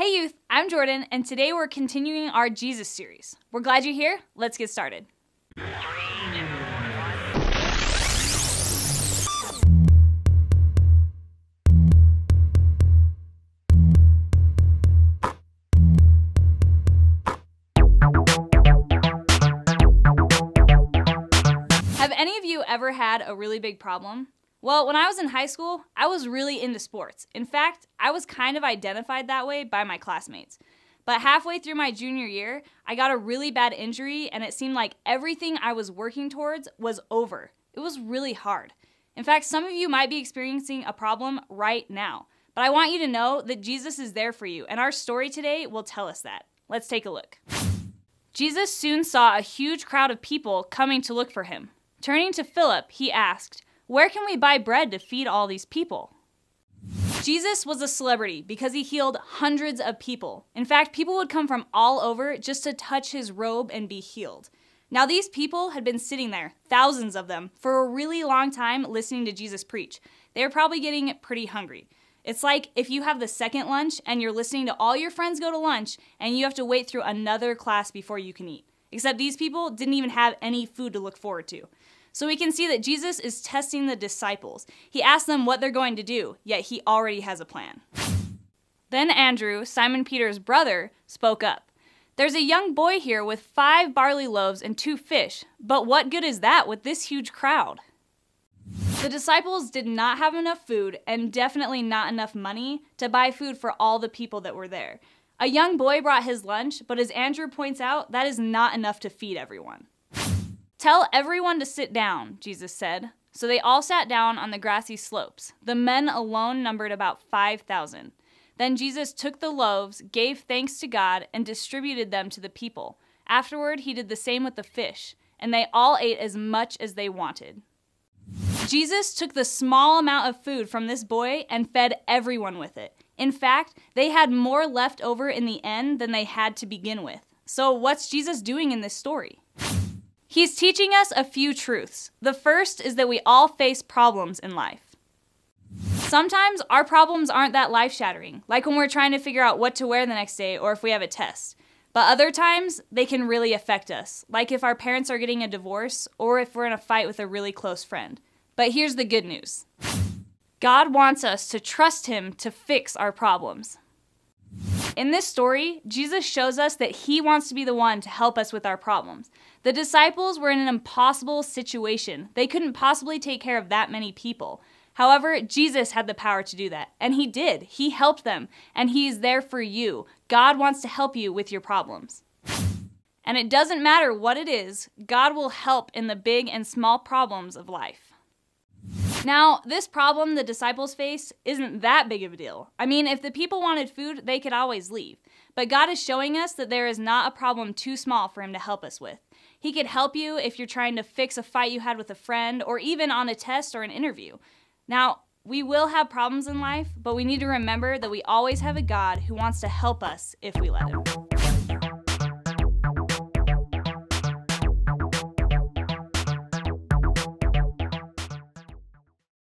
Hey youth, I'm Jordan, and today we're continuing our Jesus series. We're glad you're here. Let's get started. Have any of you ever had a really big problem? Well, when I was in high school, I was really into sports. In fact, I was kind of identified that way by my classmates. But halfway through my junior year, I got a really bad injury, and it seemed like everything I was working towards was over. It was really hard. In fact, some of you might be experiencing a problem right now. But I want you to know that Jesus is there for you, and our story today will tell us that. Let's take a look. Jesus soon saw a huge crowd of people coming to look for him. Turning to Philip, he asked, where can we buy bread to feed all these people? Jesus was a celebrity because he healed hundreds of people. In fact, people would come from all over just to touch his robe and be healed. Now, these people had been sitting there, thousands of them, for a really long time listening to Jesus preach. They were probably getting pretty hungry. It's like if you have the second lunch and you're listening to all your friends go to lunch and you have to wait through another class before you can eat. Except these people didn't even have any food to look forward to. So we can see that Jesus is testing the disciples. He asks them what they're going to do, yet he already has a plan. Then Andrew, Simon Peter's brother, spoke up. There's a young boy here with five barley loaves and two fish, but what good is that with this huge crowd? The disciples did not have enough food and definitely not enough money to buy food for all the people that were there. A young boy brought his lunch, but as Andrew points out, that is not enough to feed everyone. Tell everyone to sit down, Jesus said. So they all sat down on the grassy slopes. The men alone numbered about 5,000. Then Jesus took the loaves, gave thanks to God, and distributed them to the people. Afterward, he did the same with the fish, and they all ate as much as they wanted. Jesus took the small amount of food from this boy and fed everyone with it. In fact, they had more left over in the end than they had to begin with. So, what's Jesus doing in this story? He's teaching us a few truths. The first is that we all face problems in life. Sometimes our problems aren't that life shattering, like when we're trying to figure out what to wear the next day or if we have a test. But other times, they can really affect us, like if our parents are getting a divorce or if we're in a fight with a really close friend. But here's the good news God wants us to trust Him to fix our problems. In this story, Jesus shows us that he wants to be the one to help us with our problems. The disciples were in an impossible situation. They couldn't possibly take care of that many people. However, Jesus had the power to do that, and he did. He helped them, and he is there for you. God wants to help you with your problems. And it doesn't matter what it is, God will help in the big and small problems of life. Now, this problem the disciples face isn't that big of a deal. I mean, if the people wanted food, they could always leave. But God is showing us that there is not a problem too small for Him to help us with. He could help you if you're trying to fix a fight you had with a friend or even on a test or an interview. Now, we will have problems in life, but we need to remember that we always have a God who wants to help us if we let Him.